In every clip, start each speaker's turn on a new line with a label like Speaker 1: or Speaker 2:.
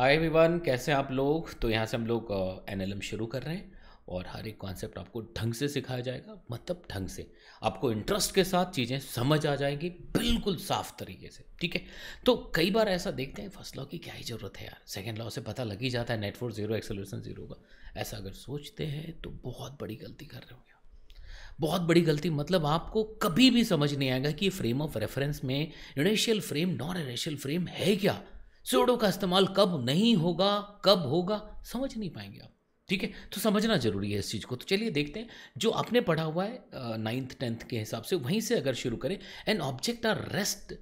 Speaker 1: Hi everyone कैसे हैं आप लोग तो यहाँ से हम लोग एन शुरू कर रहे हैं और हर एक कॉन्सेप्ट आपको ढंग से सिखाया जाएगा मतलब ढंग से आपको इंटरेस्ट के साथ चीज़ें समझ आ जाएंगी बिल्कुल साफ तरीके से ठीक है तो कई बार ऐसा देखते हैं फर्स्ट लॉ की क्या ही ज़रूरत है यार सेकेंड लॉ से पता लग ही जाता है नेटवर्क जीरो एक्सेलरेशन जीरो का ऐसा अगर सोचते हैं तो बहुत बड़ी गलती कर रहे होंगे बहुत बड़ी गलती मतलब आपको कभी भी समझ नहीं आएगा कि फ्रेम ऑफ रेफरेंस में initial frame non initial frame है क्या सूडो का इस्तेमाल कब नहीं होगा कब होगा समझ नहीं पाएंगे आप ठीक है तो समझना जरूरी है इस चीज़ को तो चलिए देखते हैं जो आपने पढ़ा हुआ है नाइन्थ टेंथ के हिसाब से वहीं से अगर शुरू करें an object at rest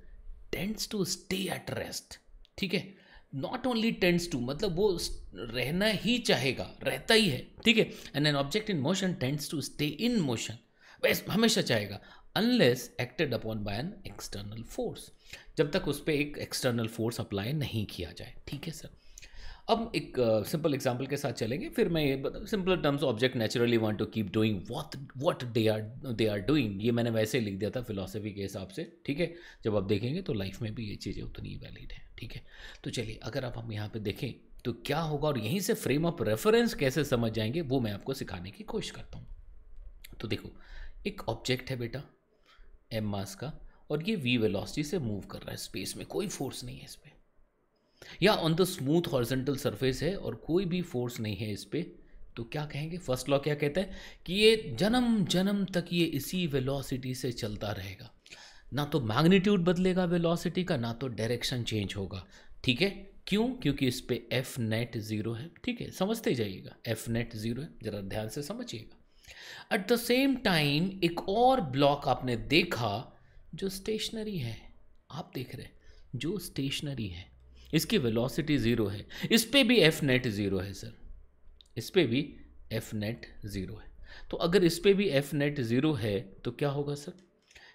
Speaker 1: tends to stay at rest ठीक है नॉट ओनली टेंट्स टू मतलब वो रहना ही चाहेगा रहता ही है ठीक है and an object in motion tends to stay in motion वैसे हमेशा चाहेगा unless acted upon by an external force जब तक उस पर एक एक्सटर्नल फोर्स अप्लाई नहीं किया जाए ठीक है सर अब एक सिंपल uh, एग्जाम्पल के साथ चलेंगे फिर मैं ये simple terms object naturally want to keep doing what what they are they are doing ये मैंने वैसे लिख दिया था फिलोसफी के हिसाब से ठीक है जब आप देखेंगे तो लाइफ में भी ये चीज़ें उतनी वैलिड है ठीक है तो चलिए अगर आप हम यहाँ पर देखें तो क्या होगा और यहीं से फ्रेम ऑफ रेफरेंस कैसे समझ जाएंगे वो मैं आपको सिखाने की कोशिश करता हूँ तो देखो एक ऑब्जेक्ट है बेटा एम मास का और ये वी वेलोसिटी से मूव कर रहा है स्पेस में कोई फोर्स नहीं है इस पर या on the smooth horizontal surface है और कोई भी फोर्स नहीं है इस पर तो क्या कहेंगे फर्स्ट लॉ क्या कहता है कि ये जन्म जन्म तक ये इसी वेलोसिटी से चलता रहेगा ना तो मैग्नीट्यूड बदलेगा वेलोसिटी का ना तो डायरेक्शन चेंज होगा ठीक है क्यों क्योंकि इस पर एफ नेट ज़ीरो है ठीक है समझते जाइएगा एफ नेट ज़ीरो है ज़रा ध्यान से समझिएगा एट द सेम टाइम एक और ब्लॉक आपने देखा जो स्टेशनरी है आप देख रहे हैं जो स्टेशनरी है इसकी वेलोसिटी ज़ीरो है इस पर भी एफ नेट ज़ीरो है सर इस पर भी एफ नेट ज़ीरो है तो अगर इस पर भी एफ नेट ज़ीरो है तो क्या होगा सर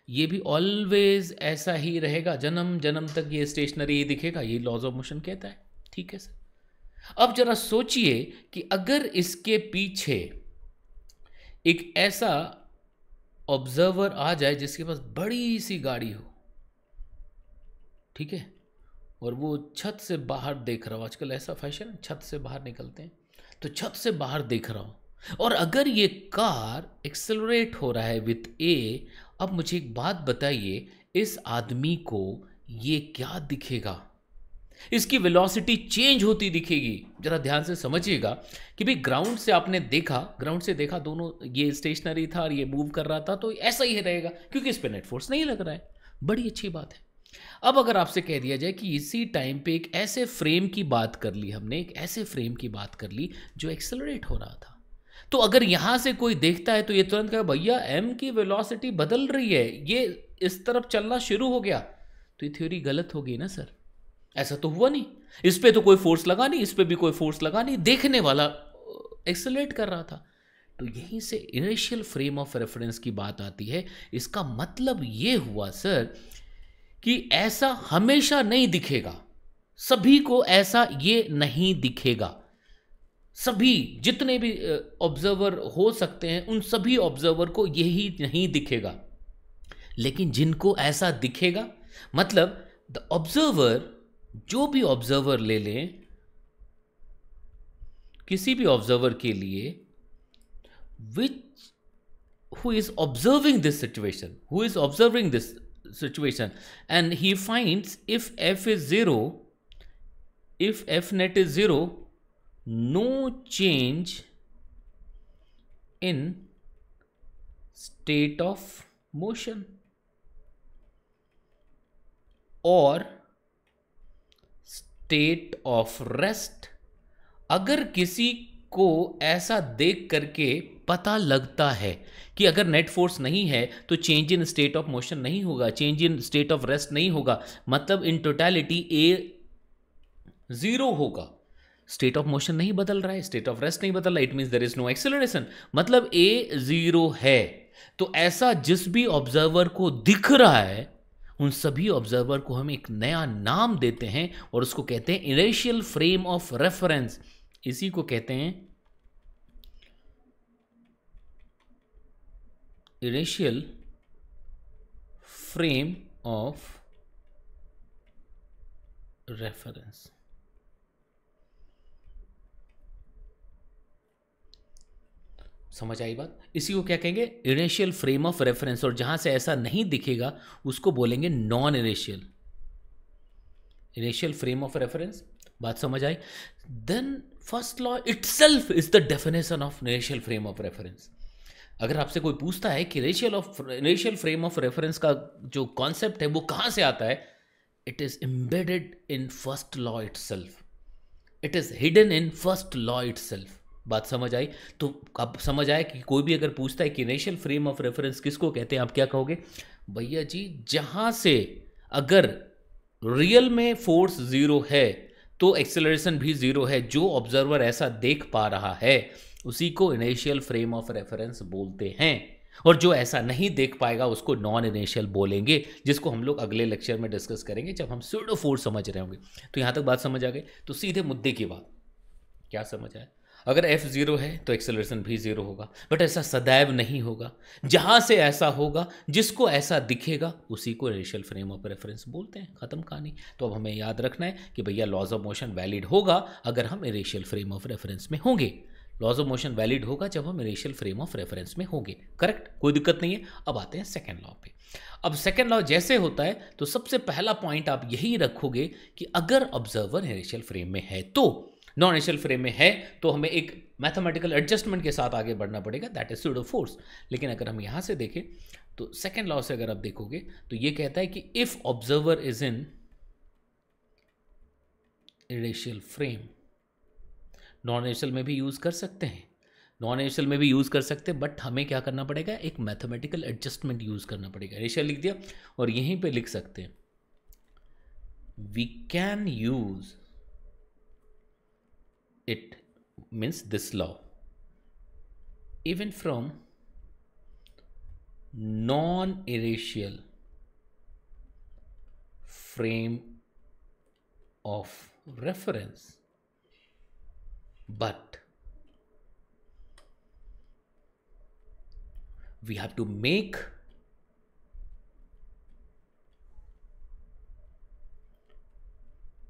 Speaker 1: ये भी ऑलवेज ऐसा ही रहेगा जन्म जन्म तक ये स्टेशनरी ही दिखेगा ये लॉज ऑफ मोशन कहता है ठीक है सर अब जरा सोचिए कि अगर इसके पीछे एक ऐसा ऑब्जर्वर आ जाए जिसके पास बड़ी सी गाड़ी हो ठीक है और वो छत से बाहर देख रहा हो आजकल ऐसा फैशन है छत से बाहर निकलते हैं तो छत से बाहर देख रहा हो और अगर ये कार एक्सेलरेट हो रहा है विथ ए अब मुझे एक बात बताइए इस आदमी को ये क्या दिखेगा इसकी वेलोसिटी चेंज होती दिखेगी जरा ध्यान से समझिएगा कि भाई ग्राउंड से आपने देखा ग्राउंड से देखा दोनों ये स्टेशनरी था और ये मूव कर रहा था तो ऐसा ही रहेगा क्योंकि इस पर नेट फोर्स नहीं लग रहा है बड़ी अच्छी बात है अब अगर आपसे कह दिया जाए कि इसी टाइम पे एक ऐसे फ्रेम की बात कर ली हमने एक ऐसे फ्रेम की बात कर ली जो एक्सेलरेट हो रहा था तो अगर यहां से कोई देखता है तो ये तुरंत कहेगा भैया एम की वेलोसिटी बदल रही है ये इस तरफ चलना शुरू हो गया तो ये थ्योरी गलत हो गई ना सर ऐसा तो हुआ नहीं इस पर तो कोई फोर्स लगा नहीं इस पर भी कोई फोर्स लगा नहीं देखने वाला एक्सलेट कर रहा था तो यहीं से इनिशियल फ्रेम ऑफ रेफरेंस की बात आती है इसका मतलब ये हुआ सर कि ऐसा हमेशा नहीं दिखेगा सभी को ऐसा ये नहीं दिखेगा सभी जितने भी ऑब्जर्वर हो सकते हैं उन सभी ऑब्जर्वर को यही नहीं दिखेगा लेकिन जिनको ऐसा दिखेगा मतलब द ऑब्जर्वर जो भी ऑब्जर्वर ले लें किसी भी ऑब्जर्वर के लिए which who is observing this situation who is observing this situation and he finds if F is zero if F net is zero no change in state of motion और state of rest अगर किसी को ऐसा देख करके पता लगता है कि अगर नेट फोर्स नहीं है तो change in state of motion नहीं होगा change in state of rest नहीं होगा मतलब इन टोटैलिटी ए जीरो होगा स्टेट ऑफ मोशन नहीं बदल रहा है स्टेट ऑफ रेस्ट नहीं बदल रहा है it means there is no acceleration मतलब ए जीरो है तो ऐसा जिस भी ऑब्जर्वर को दिख रहा है उन सभी ऑब्जर्वर को हम एक नया नाम देते हैं और उसको कहते हैं इनिशियल फ्रेम ऑफ रेफरेंस इसी को कहते हैं इनिशियल फ्रेम ऑफ रेफरेंस समझ आई बात इसी को क्या कहेंगे इनिशियल फ्रेम ऑफ रेफरेंस और जहां से ऐसा नहीं दिखेगा उसको बोलेंगे non inertial inertial frame of reference बात समझ आई then first law itself is the definition of inertial frame of reference अगर आपसे कोई पूछता है कि inertial of inertial frame of reference का जो कॉन्सेप्ट है वो कहां से आता है it is embedded in first law itself it is hidden in first law itself बात समझ आई तो अब समझ आया कि कोई भी अगर पूछता है कि इनिशियल फ्रेम ऑफ रेफरेंस किसको कहते हैं आप क्या कहोगे भैया जी जहाँ से अगर रियल में फोर्स ज़ीरो है तो एक्सेलरेशन भी ज़ीरो है जो ऑब्जर्वर ऐसा देख पा रहा है उसी को इनिशियल फ्रेम ऑफ रेफरेंस बोलते हैं और जो ऐसा नहीं देख पाएगा उसको नॉन इनिशियल बोलेंगे जिसको हम लोग अगले लेक्चर में डिस्कस करेंगे जब हम सूडो फोर्स समझ रहे होंगे तो यहाँ तक बात समझ आ गई तो सीधे मुद्दे की बात क्या समझ आए अगर एफ़ ज़ीरो है तो एक्सेलरेशन भी ज़ीरो होगा बट ऐसा सदैव नहीं होगा जहाँ से ऐसा होगा जिसको ऐसा दिखेगा उसी को रेशियल फ्रेम ऑफ रेफरेंस बोलते हैं ख़त्म कहानी तो अब हमें याद रखना है कि भैया लॉज ऑफ मोशन वैलिड होगा अगर हम रेशियल फ्रेम ऑफ रेफरेंस में होंगे लॉज ऑफ मोशन वैलिड होगा जब हम रेशियल फ्रेम ऑफ रेफरेंस में होंगे करेक्ट कोई दिक्कत नहीं है अब आते हैं सेकेंड लॉ पे अब सेकेंड लॉ जैसे होता है तो सबसे पहला पॉइंट आप यही रखोगे कि अगर ऑब्जर्वर रेशियल फ्रेम में है तो नॉन एशियल फ्रेम में है तो हमें एक मैथमेटिकल एडजस्टमेंट के साथ आगे बढ़ना पड़ेगा दैट इज सूडो फोर्स लेकिन अगर हम यहाँ से देखें तो सेकेंड लॉ से अगर आप देखोगे तो ये कहता है कि if observer is in inertial frame non एशियल में भी यूज़ कर सकते हैं नॉन एशियल में भी यूज़ कर सकते हैं बट हमें क्या करना पड़ेगा एक मैथमेटिकल एडजस्टमेंट यूज़ करना पड़ेगा इनिशियल लिख दिया और यहीं पे लिख सकते हैं we can use it means this law even from non-erasial frame of reference but we have to make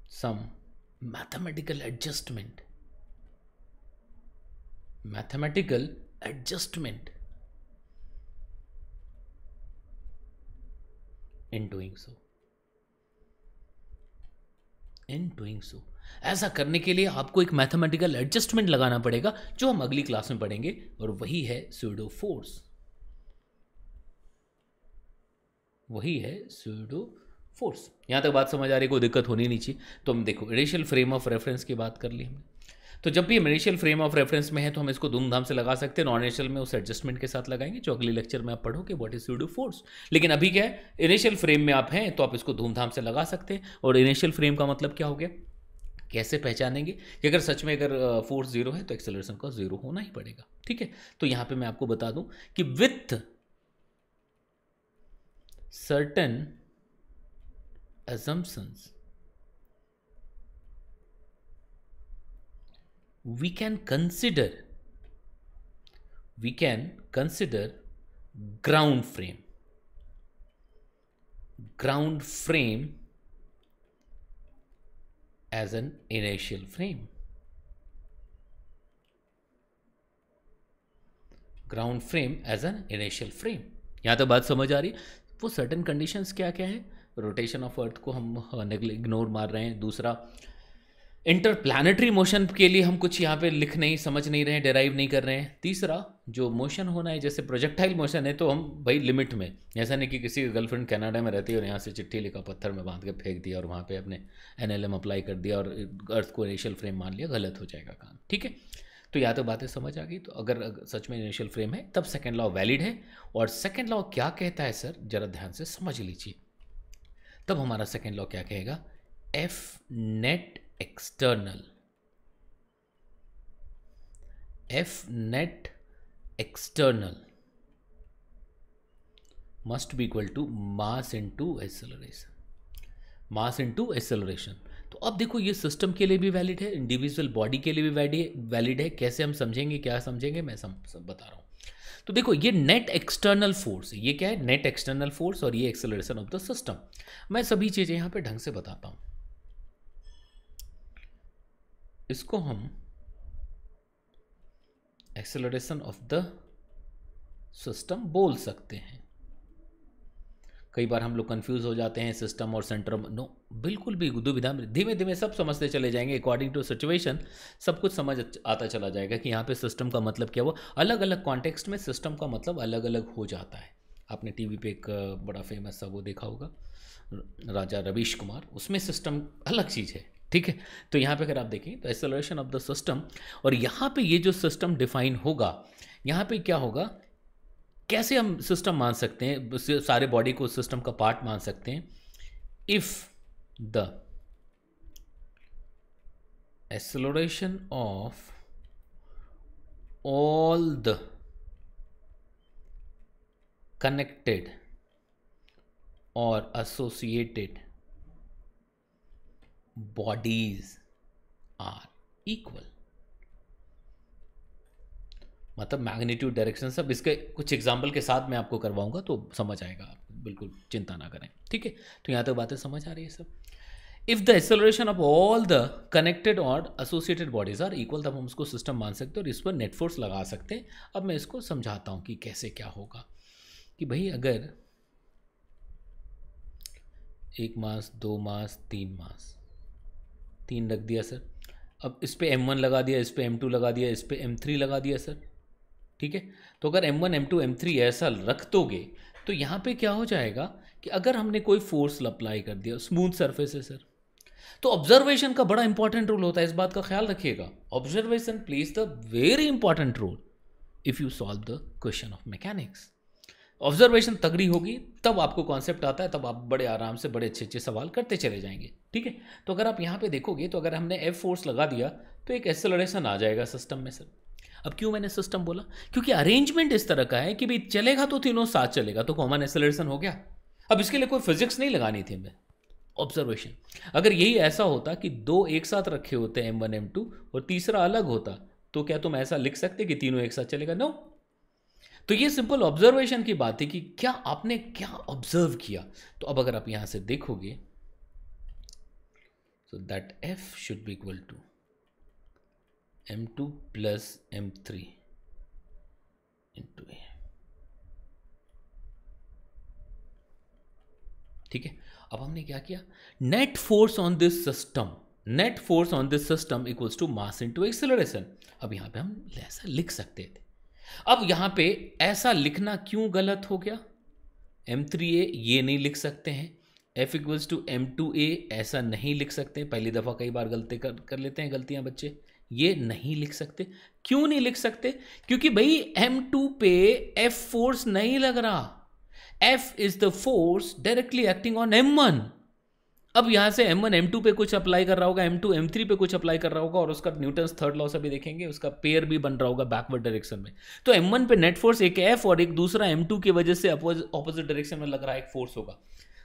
Speaker 1: some mathematical adjustment mathematical adjustment in doing so in doing so ऐसा करने के लिए आपको एक मैथमेटिकल एडजस्टमेंट लगाना पड़ेगा जो हम अगली क्लास में पढ़ेंगे और वही है स्यूडो फोर्स वही है स्यूडो फोर्स यहां तक बात समझ आ रही कोई दिक्कत होनी नहीं चाहिए तो हम देखो रेशियल फ्रेम ऑफ रेफरेंस की बात कर ली हमने तो जब भी इनिशियल फ्रेम ऑफ रेफरेंस में है तो हम इसको धूमधाम से लगा सकते हैं नॉन इनिशियल में उस एडजस्टमेंट के साथ लगाएंगे जो अगले लेक्चर में आप पढ़ोगे what is pseudo force लेकिन अभी क्या है इनिशियल फ्रेम में आप हैं तो आप इसको धूमधाम से लगा सकते हैं और इनिशियल फ्रेम का मतलब क्या हो गया कैसे पहचानेंगे कि अगर सच में अगर फोर्स जीरो है तो एक्सेलरेशन का जीरो होना ही पड़ेगा ठीक है तो यहां पे मैं आपको बता दूं कि with certain assumptions we can consider we can consider ground frame ground frame as an inertial frame ground frame as an inertial frame यहाँ तो बात समझ आ रही वो सर्टन कंडीशंस क्या क्या हैं रोटेशन ऑफ अर्थ को हम इग्नोर मार रहे हैं दूसरा इंटरप्लानिटरी मोशन के लिए हम कुछ यहाँ पे लिख नहीं समझ नहीं रहे डेराइव नहीं कर रहे हैं तीसरा जो मोशन होना है जैसे प्रोजेक्टाइल मोशन है तो हम भाई लिमिट में ऐसा नहीं कि किसी की गर्लफ्रेंड कनाडा में रहती है और यहाँ से चिट्ठी लिखा पत्थर में बांध के फेंक दिया और वहाँ पे अपने एन अप्लाई कर दिया और अर्थ को इनिशियल फ्रेम मान लिया गलत हो जाएगा काम ठीक है तो या तो बातें समझ आ गई तो अगर, अगर सच में इनिशियल फ्रेम है तब सेकेंड लॉ वैलिड है और सेकेंड लॉ क्या कहता है सर जरा ध्यान से समझ लीजिए तब हमारा सेकेंड लॉ क्या कहेगा F net external F net external must be equal to mass into acceleration mass into acceleration तो अब देखो ये सिस्टम के लिए भी वैलिड है इंडिविजुअल बॉडी के लिए भी वैलिड है कैसे हम समझेंगे क्या समझेंगे मैं सम, सब बता रहा हूं तो देखो ये नेट एक्सटर्नल फोर्स ये क्या है नेट एक्सटर्नल फोर्स और ये एक्सेलरेशन ऑफ द सिस्टम मैं सभी चीज़ें यहां पे ढंग से बताता हूँ इसको हम एक्सेलरेशन ऑफ द सिस्टम बोल सकते हैं कई बार हम लोग कंफ्यूज हो जाते हैं सिस्टम और सेंटर नो बिल्कुल भी दुविधा में धीमे धीमे सब समझते चले जाएंगे अकॉर्डिंग टू सिचुएशन सब कुछ समझ आता चला जाएगा कि यहाँ पे सिस्टम का मतलब क्या वो अलग अलग कॉन्टेक्स्ट में सिस्टम का मतलब अलग अलग हो जाता है आपने टीवी पे एक बड़ा फेमस सा वो देखा होगा राजा रवीश कुमार उसमें सिस्टम अलग चीज़ है ठीक है तो यहाँ पे अगर आप देखें तो एक्सेलरेशन ऑफ द सिस्टम और यहाँ पे ये जो सिस्टम डिफाइन होगा यहाँ पे क्या होगा कैसे हम सिस्टम मान सकते हैं सारे बॉडी को सिस्टम का पार्ट मान सकते हैं if the acceleration of all the connected और एसोसिएटेड बॉडीज आर इक्वल मतलब मैग्नीट्यूड डायरेक्शन सब इसके कुछ एग्जाम्पल के साथ मैं आपको करवाऊंगा तो समझ आएगा आप बिल्कुल चिंता ना करें ठीक है तो यहाँ तक तो बातें समझ आ रही है सब if the acceleration of all the connected और एसोसिएटेड बॉडीज आर इक्वल तब हम उसको सिस्टम मान सकते हैं और इस पर नेटफोर्स लगा सकते हैं अब मैं इसको समझाता हूँ कि कैसे क्या होगा कि भाई अगर एक मास दो मास तीन मास तीन रख दिया सर अब इस पर एम वन लगा दिया इस पर एम टू लगा दिया इस पर एम थ्री लगा दिया सर ठीक है तो अगर m one m two m three ऐसा रख दोगे तो यहाँ पे क्या हो जाएगा कि अगर हमने कोई फोर्स अप्लाई कर दिया स्मूथ सरफेस है सर तो ऑब्जर्वेशन का बड़ा इंपॉर्टेंट रोल होता है इस बात का ख्याल रखिएगा observation plays the very important role if you solve the question of mechanics observation तगड़ी होगी तब आपको कॉन्सेप्ट आता है तब आप बड़े आराम से बड़े अच्छे अच्छे सवाल करते चले जाएंगे ठीक है तो अगर आप यहाँ पे देखोगे तो अगर हमने एफ फोर्स लगा दिया तो एक एक्सेलरेशन आ जाएगा सिस्टम में सर अब क्यों मैंने सिस्टम बोला क्योंकि अरेंजमेंट इस तरह का है कि भाई चलेगा तो तीनों साथ चलेगा तो कॉमन एक्सेलरेशन हो गया अब इसके लिए कोई फिजिक्स नहीं लगानी थी हमें ऑब्जर्वेशन अगर यही ऐसा होता कि दो एक साथ रखे होते एम वन एम टू और तीसरा अलग होता तो क्या तुम ऐसा लिख सकते कि तीनों एक साथ चलेगा नो तो ये सिंपल ऑब्जर्वेशन की बात है कि क्या आपने क्या ऑब्जर्व किया तो अब अगर आप यहां से देखोगे so that f should be two to m2 plus m3 into a ठीक है अब हमने क्या किया net force on this system net force on this system equals to mass into acceleration अब यहां पे हम ऐसा लिख सकते थे अब यहां पे ऐसा लिखना क्यों गलत हो गया एम थ्री ए ये नहीं लिख सकते हैं F equals to m two a ऐसा नहीं लिख सकते पहली दफ़ा कई बार गलती कर कर लेते हैं गलतियां बच्चे ये नहीं लिख सकते क्यों नहीं लिख सकते क्योंकि भाई एम टू पे एफ फोर्स नहीं लग रहा F is the force directly acting on m one अब यहाँ से एम वन एम टू पे कुछ अप्लाई कर रहा होगा एम टू एम थ्री पे कुछ अप्लाई कर रहा होगा और उसका न्यूटन थर्ड लॉ से भी देखेंगे उसका पेयर भी बन रहा होगा बैकवर्ड डायरेक्शन में तो एम वन पे नेट फोर्स एक एफ और एक दूसरा एम टू की वजह से अपोजिट डायरेक्शन में लग रहा है एक फोर्स होगा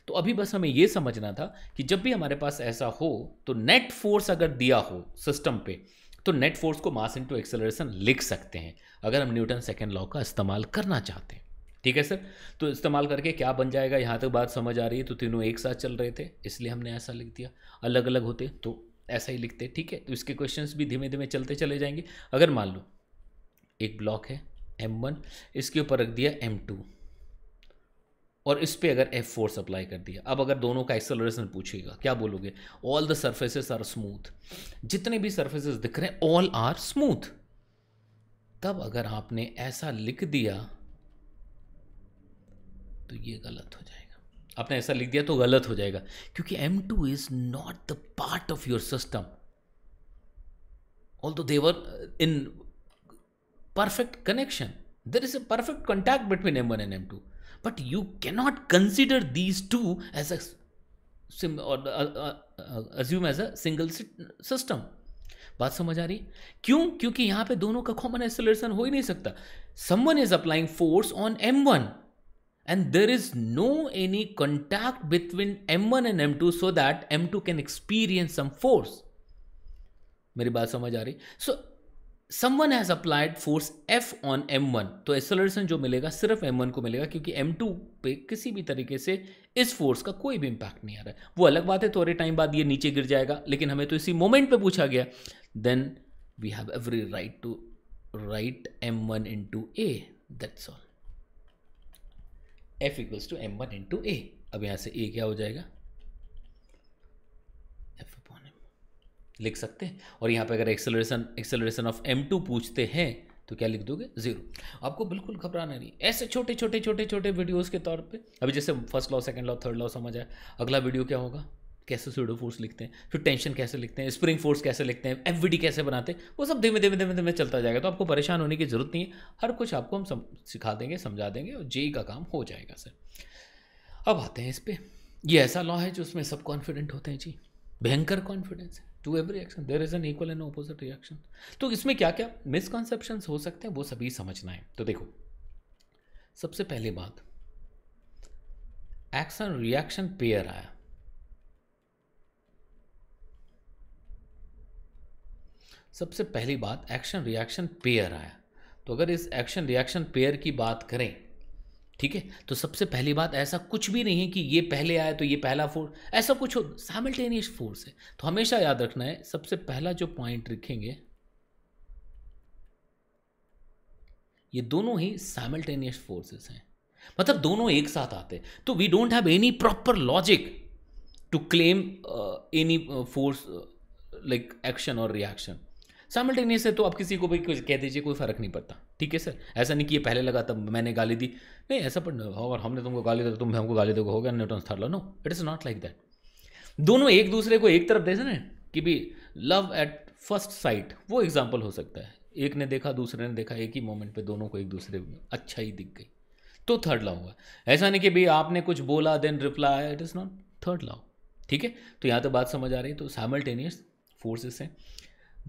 Speaker 1: तो अभी बस हमें यह समझना था कि जब भी हमारे पास ऐसा हो तो नेट फोर्स अगर दिया हो सिस्टम पे तो नेट फोर्स को मास इंटू एक्सेलरेशन लिख सकते हैं अगर हम न्यूटन सेकेंड लॉ का इस्तेमाल करना चाहते हैं ठीक है सर तो इस्तेमाल करके क्या बन जाएगा यहाँ तक बात समझ आ रही है तो तीनों एक साथ चल रहे थे इसलिए हमने ऐसा लिख दिया अलग अलग होते तो ऐसा ही लिखते ठीक है तो इसके क्वेश्चन भी धीमे धीमे चलते चले जाएंगे अगर मान लो एक ब्लॉक है एम वन इसके ऊपर रख दिया एम टू और इस पर अगर एफ फोर्स अप्लाई कर दिया अब अगर दोनों का एक्सेलरेशन पूछेगा क्या बोलोगे all the surfaces are smooth जितने भी सर्फेसेस दिख रहे हैं ऑल आर स्मूथ तब अगर आपने ऐसा लिख दिया तो ये गलत हो जाएगा आपने ऐसा लिख दिया तो गलत हो जाएगा क्योंकि m two is not the part of your system although they're in perfect connection there is a perfect contact between m one and m two but you cannot consider these two as assume as a single system बात समझ आ रही क्यों क्योंकि यहां पे दोनों का कॉमन एक्सलेशन हो ही नहीं सकता someone is applying force on m one and there is no any contact between m1 and m2 so that m2 can experience some force मेरी बात समझ आ रही so someone has applied force F on M1 तो एसोलरेशन जो मिलेगा सिर्फ M1 को मिलेगा क्योंकि M2 पे किसी भी तरीके से इस फोर्स का कोई भी इंपैक्ट नहीं आ रहा है वो अलग बात है थोड़े टाइम बाद ये नीचे गिर जाएगा लेकिन हमें तो इसी मोमेंट पे पूछा गया then we have every right to write m one into a that's all F equals to m one into a अब यहाँ से ए क्या हो जाएगा एफ अपॉन एम लिख सकते हैं और यहाँ पे अगर acceleration acceleration of m two पूछते हैं तो क्या लिख दोगे जीरो आपको बिल्कुल घबराना नहीं ऐसे छोटे छोटे छोटे छोटे वीडियोस के तौर पे अभी जैसे first law second law third law समझ आए अगला वीडियो क्या होगा कैसे सूडो फोर्स लिखते हैं फिर टेंशन कैसे लिखते हैं स्प्रिंग फोर्स कैसे लिखते हैं एफ कैसे बनाते हैं वो सब धीमे धीमे धीमे धीमे चलता जाएगा तो आपको परेशान होने की ज़रूरत नहीं है हर कुछ आपको हम सम, सिखा देंगे समझा देंगे और जेई e e का काम हो जाएगा सर अब आते हैं इस पर ये ऐसा लॉ है जो उसमें सब कॉन्फिडेंट होते हैं जी भयंकर कॉन्फिडेंस है to every action there is an equal and opposite reaction तो इसमें क्या क्या मिसकॉन्सेप्शन हो सकते हैं वो सभी समझना है तो देखो सबसे पहली बात एक्शन रिएक्शन पेयर आया सबसे पहली बात एक्शन रिएक्शन पेयर आया तो अगर इस एक्शन रिएक्शन पेयर की बात करें ठीक है तो सबसे पहली बात ऐसा कुछ भी नहीं है कि ये पहले आया तो ये पहला फोर्स ऐसा कुछ हो साइमल्टेनियस फोर्स है तो हमेशा याद रखना है सबसे पहला जो पॉइंट रखेंगे ये दोनों ही साइमल्टेनियस फोर्सेस हैं मतलब दोनों एक साथ आते हैं तो we don't have any proper logic to claim any force like action और रिएक्शन साइमल्टेनियस है तो आप किसी को भी कुछ कह दीजिए कोई फ़र्क नहीं पड़ता ठीक है सर ऐसा नहीं कि ये पहले लगा तब मैंने गाली दी नहीं ऐसा पर और हमने तुमको गाली दी तो तुम हमको गाली दोगे हो गया Newton third law no it is not like that दोनों एक दूसरे को एक तरफ देते ना कि भी लव एट फर्स्ट साइट वो एग्जाम्पल हो सकता है एक ने देखा दूसरे ने देखा एक ही मोमेंट पे दोनों को एक दूसरे में अच्छा ही दिख गई तो थर्ड लॉ हुआ ऐसा नहीं कि भाई आपने कुछ बोला देन रिप्लाई आया it is not third law ठीक है तो यहाँ तो बात समझ आ रही है तो साइमल्टेनियस फोर्सेस हैं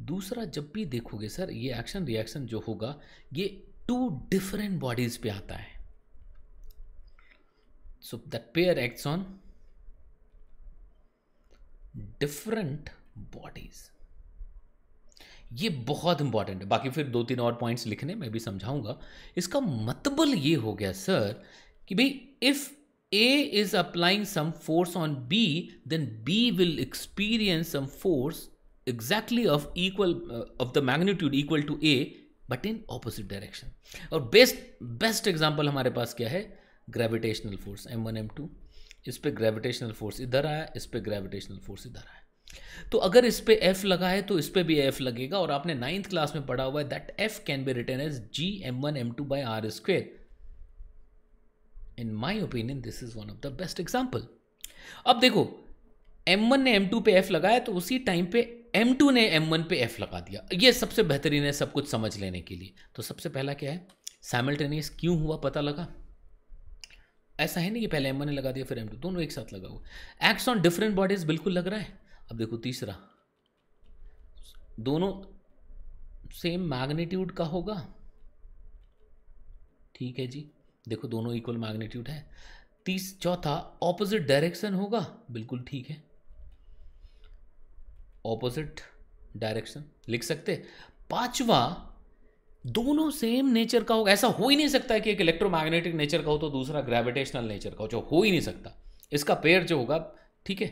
Speaker 1: दूसरा जब भी देखोगे सर ये एक्शन रिएक्शन जो होगा ये टू डिफरेंट बॉडीज पे आता है so that pair act on different bodies ये बहुत इंपॉर्टेंट है बाकी फिर दो तीन और पॉइंट्स लिखने में भी समझाऊंगा इसका मतलब ये हो गया सर कि भाई if A is applying some force on B then B will experience some force exactly of equal of the magnitude equal to A but in opposite direction और बेस्ट बेस्ट एग्जाम्पल हमारे पास क्या है gravitational force m one m two इस पर gravitational force इधर आया इस पर ग्रेविटेशनल फोर्स इधर आया तो अगर इस पर एफ लगा है तो इस पर भी एफ लगेगा और आपने नाइन्थ क्लास में पढ़ा हुआ है that F can be written as G m one m two by r square in my opinion this is one of the best example अब देखो एम वन ने एम टू पे एफ लगाया तो उसी टाइम पे एम टू ने m one पे एफ लगा दिया ये सबसे बेहतरीन है सब कुछ समझ लेने के लिए तो सबसे पहला क्या है साइमल्टेनियस क्यों हुआ पता लगा ऐसा है नहीं कि पहले एम वन ने लगा दिया फिर एम टू दोनों एक साथ लगा हुआ एक्ट्स ऑन डिफरेंट बॉडीज बिल्कुल लग रहा है अब देखो तीसरा दोनों सेम मैग्नीट्यूड का होगा ठीक है जी देखो दोनों इक्वल मैग्नीट्यूड है तीस चौथा ऑपोजिट डायरेक्शन होगा बिल्कुल ठीक है ऑपोजिट डायरेक्शन लिख सकते पांचवा दोनों सेम नेचर का होगा ऐसा हो ही नहीं सकता कि एक इलेक्ट्रोमैग्नेटिक नेचर का हो तो दूसरा ग्रेविटेशनल नेचर का हो जो हो ही नहीं सकता इसका पेयर जो होगा ठीक है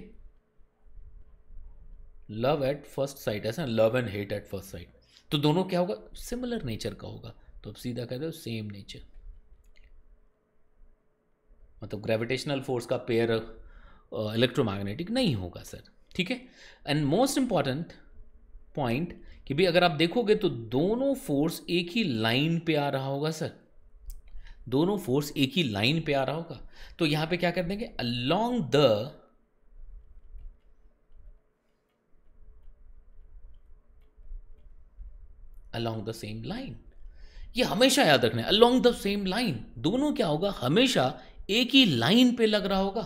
Speaker 1: लव एट फर्स्ट साइट ऐसा love and hate at first sight तो दोनों क्या होगा सिमिलर नेचर का होगा तो अब सीधा कहते हो सेम नेचर मतलब ग्रेविटेशनल फोर्स का पेयर इलेक्ट्रोमैग्नेटिक नहीं होगा सर ठीक है एंड मोस्ट इंपॉर्टेंट पॉइंट कि भाई अगर आप देखोगे तो दोनों फोर्स एक ही लाइन पे आ रहा होगा सर दोनों फोर्स एक ही लाइन पे आ रहा होगा तो यहां पे क्या कर देंगे along the along the same line ये हमेशा याद रखना है अलोंग द सेम लाइन दोनों क्या होगा हमेशा एक ही लाइन पे लग रहा होगा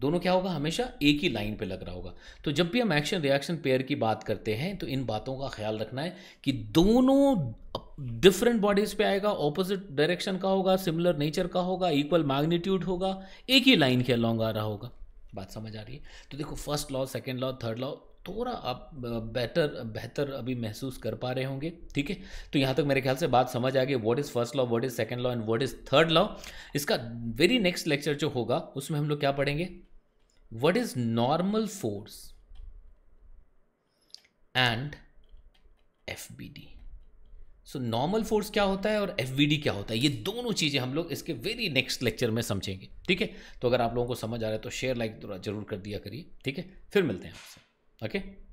Speaker 1: दोनों क्या होगा हमेशा एक ही लाइन पे लग रहा होगा तो जब भी हम एक्शन रिएक्शन पेयर की बात करते हैं तो इन बातों का ख्याल रखना है कि दोनों डिफरेंट बॉडीज पे आएगा ऑपोजिट डायरेक्शन का होगा सिमिलर नेचर का होगा इक्वल मैग्नीट्यूड होगा एक ही लाइन के अलॉन्ग आ रहा होगा बात समझ आ रही है तो देखो first law second law third law थोड़ा आप बेटर बेहतर अभी महसूस कर पा रहे होंगे ठीक है तो यहाँ तक मेरे ख्याल से बात समझ आ गई what is first law what is second law and what is third law इसका वेरी नेक्स्ट लेक्चर जो होगा उसमें हम लोग क्या पढ़ेंगे what is normal force and FBD. So normal force क्या होता है और एफ क्या होता है ये दोनों चीज़ें हम लोग इसके वेरी नेक्स्ट लेक्चर में समझेंगे ठीक है तो अगर आप लोगों को समझ आ रहा है तो शेयर लाइक जरूर कर दिया करिए ठीक है फिर मिलते हैं आपसे ओके